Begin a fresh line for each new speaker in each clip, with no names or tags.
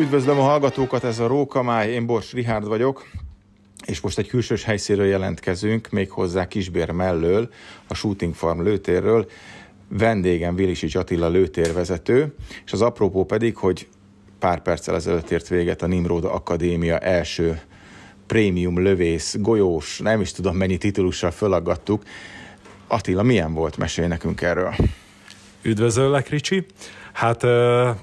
Üdvözlöm a hallgatókat, ez a Róka Máj, én Bors Rihárd vagyok, és most egy külsős helyszínről jelentkezünk, méghozzá Kisbér mellől, a Shooting Farm lőtérről. Vendégem Vilisi Attila lőtérvezető, és az apropó pedig, hogy pár perccel ezelőtt ért véget a Nimrod Akadémia első prémium lövész, golyós, nem is tudom mennyi titulussal fölaggattuk. Attila, milyen volt? Mesélj nekünk erről.
Üdvözöllek, Ricsi! Hát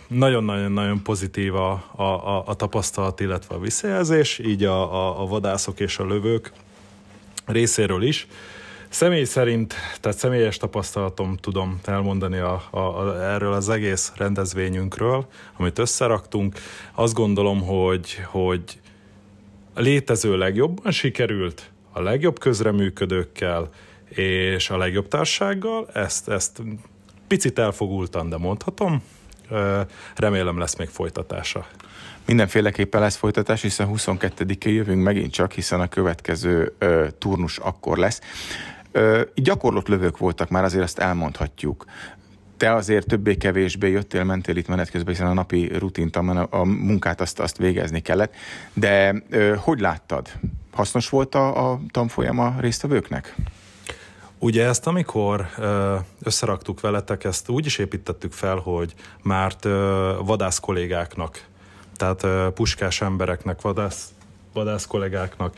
nagyon-nagyon-nagyon pozitív a, a, a, a tapasztalat, illetve a visszajelzés, így a, a, a vadászok és a lövők részéről is. Személy szerint, tehát személyes tapasztalatom tudom elmondani a, a, a, erről az egész rendezvényünkről, amit összeraktunk. Azt gondolom, hogy, hogy a létező legjobban sikerült, a legjobb közreműködőkkel és a legjobb társággal, ezt, ezt Picit elfogultan, de mondhatom. Remélem lesz még folytatása. Mindenféleképpen lesz folytatás, hiszen 22-én jövünk megint csak, hiszen a
következő ö, turnus akkor lesz. Ö, gyakorlott lövők voltak már, azért ezt elmondhatjuk. Te azért többé-kevésbé jöttél, mentél itt menet közben, hiszen a napi rutint, a, a munkát azt, azt végezni kellett. De ö, hogy láttad? Hasznos volt a, a tanfolyam a résztvevőknek?
Ugye ezt, amikor összeraktuk veletek, ezt úgy is építettük fel, hogy már vadász kollégáknak, tehát puskás embereknek, vadász, vadász kollégáknak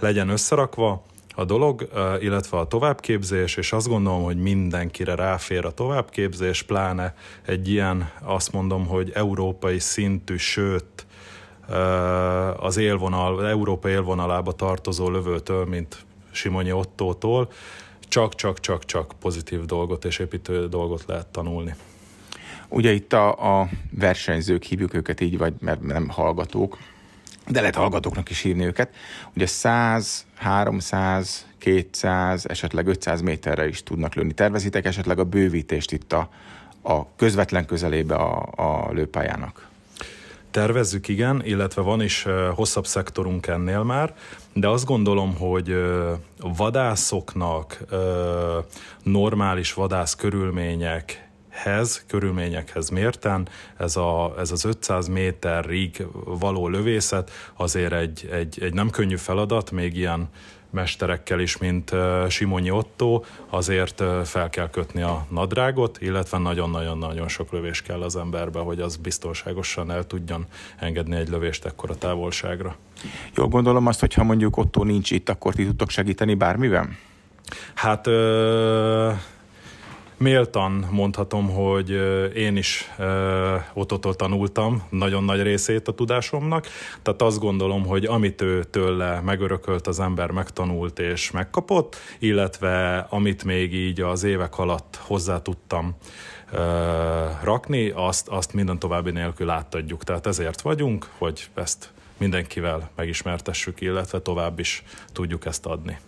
legyen összerakva a dolog, illetve a továbbképzés, és azt gondolom, hogy mindenkire ráfér a továbbképzés, pláne egy ilyen, azt mondom, hogy európai szintű, sőt, az élvonal, Európa élvonalába tartozó lövőtől, mint Simonyi Ottótól, csak-csak-csak-csak pozitív dolgot és építő dolgot lehet tanulni.
Ugye itt a, a versenyzők, hívjuk őket így, vagy mert nem hallgatók, de lehet hallgatóknak is hívni őket. Ugye 100, 300, 200, esetleg 500 méterre is tudnak lőni. Tervezitek esetleg a bővítést itt a, a közvetlen közelébe a, a lőpályának?
Tervezzük, igen, illetve van is hosszabb szektorunk ennél már, de azt gondolom, hogy vadászoknak normális vadász körülmények hez, körülményekhez mérten ez, a, ez az 500 méterig való lövészet azért egy, egy, egy nem könnyű feladat, még ilyen mesterekkel is, mint Simonyi Otto, azért fel kell kötni a nadrágot, illetve nagyon-nagyon-nagyon sok lövés kell az emberbe, hogy az biztonságosan el tudjon engedni egy lövést ekkora távolságra. Jó, gondolom
azt, hogyha mondjuk Otto nincs itt, akkor ti tudtok segíteni bármiben?
Hát ö, Méltan mondhatom, hogy én is Ototól tanultam nagyon nagy részét a tudásomnak, tehát azt gondolom, hogy amit ő tőle megörökölt az ember, megtanult és megkapott, illetve amit még így az évek alatt hozzá tudtam rakni, azt, azt minden további nélkül átadjuk. Tehát ezért vagyunk, hogy ezt mindenkivel megismertessük, illetve tovább is tudjuk ezt adni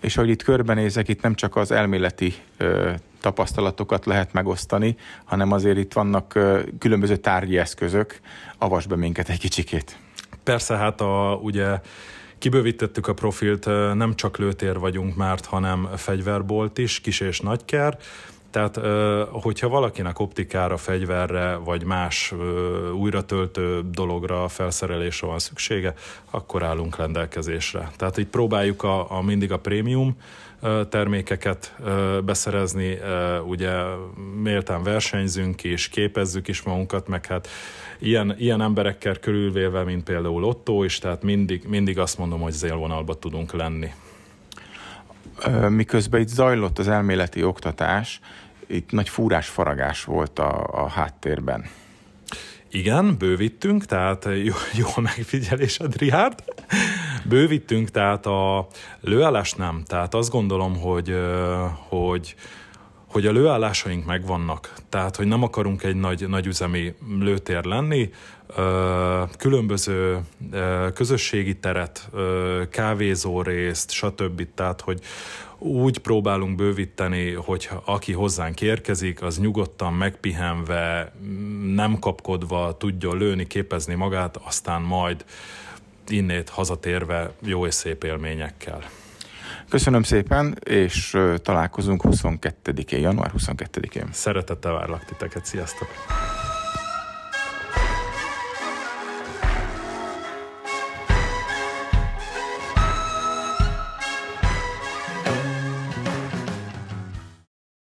és ahogy itt körbenézek, itt nem csak az elméleti ö,
tapasztalatokat lehet megosztani, hanem azért itt vannak ö, különböző tárgyi eszközök. Avasd be minket egy kicsikét.
Persze, hát a, ugye Kibővítettük a profilt, nem csak lőtér vagyunk már, hanem fegyverbolt is, kis és nagyker. Tehát, hogyha valakinek optikára, fegyverre, vagy más újratöltő dologra, felszerelésre van szüksége, akkor állunk rendelkezésre. Tehát így próbáljuk a, a mindig a prémium termékeket beszerezni, ugye méltán versenyzünk is, képezzük is magunkat, meg hát ilyen, ilyen emberekkel körülvéve, mint például Otto is, tehát mindig, mindig azt mondom, hogy zélvonalba tudunk lenni miközben itt zajlott az elméleti oktatás,
itt nagy fúrás faragás volt a, a háttérben.
Igen, bővíttünk, tehát jó, jó megfigyelés Adriárd. Bővittünk, tehát a lőállás nem. Tehát azt gondolom, hogy, hogy hogy a lőállásaink megvannak, tehát hogy nem akarunk egy nagy, nagy üzemi lőtér lenni, különböző közösségi teret, kávézó részt, stb. Tehát, hogy úgy próbálunk bővíteni, hogy aki hozzánk érkezik, az nyugodtan, megpihenve, nem kapkodva tudjon lőni, képezni magát, aztán majd innét hazatérve jó és szép élményekkel.
Köszönöm szépen, és találkozunk 22-én, január
22-én. Szeretettel várlak titeket, sziasztok!